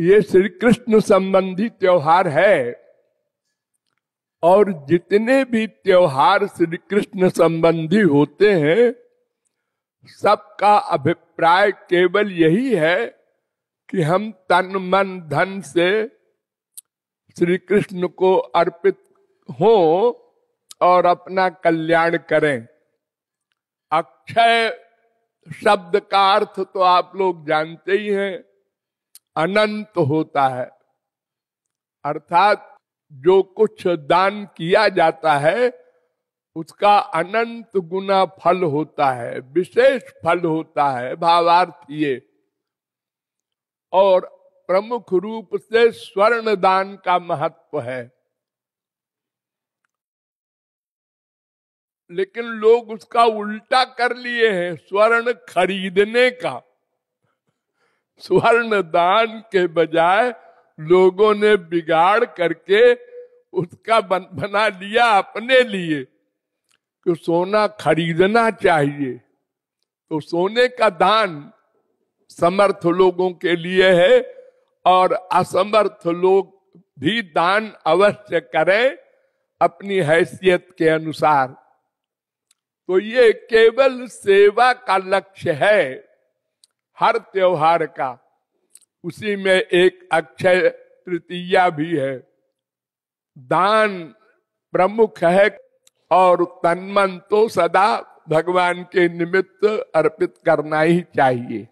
ये श्री कृष्ण संबंधी त्योहार है और जितने भी त्योहार श्री कृष्ण संबंधी होते हैं सबका अभिप्राय केवल यही है कि हम तन मन धन से श्री कृष्ण को अर्पित हो और अपना कल्याण करें अक्षय शब्द का अर्थ तो आप लोग जानते ही हैं अनंत होता है अर्थात जो कुछ दान किया जाता है उसका अनंत गुना फल होता है विशेष फल होता है भावार्थ ये और प्रमुख रूप से स्वर्ण दान का महत्व है लेकिन लोग उसका उल्टा कर लिए हैं स्वर्ण खरीदने का स्वर्ण दान के बजाय लोगों ने बिगाड़ करके उसका बन, बना लिया अपने लिए कि सोना खरीदना चाहिए तो सोने का दान समर्थ लोगों के लिए है और असमर्थ लोग भी दान अवश्य करें अपनी हैसियत के अनुसार तो ये केवल सेवा का लक्ष्य है हर त्योहार का उसी में एक अक्षय तृतीया भी है दान प्रमुख है और तन्मन तो सदा भगवान के निमित्त अर्पित करना ही चाहिए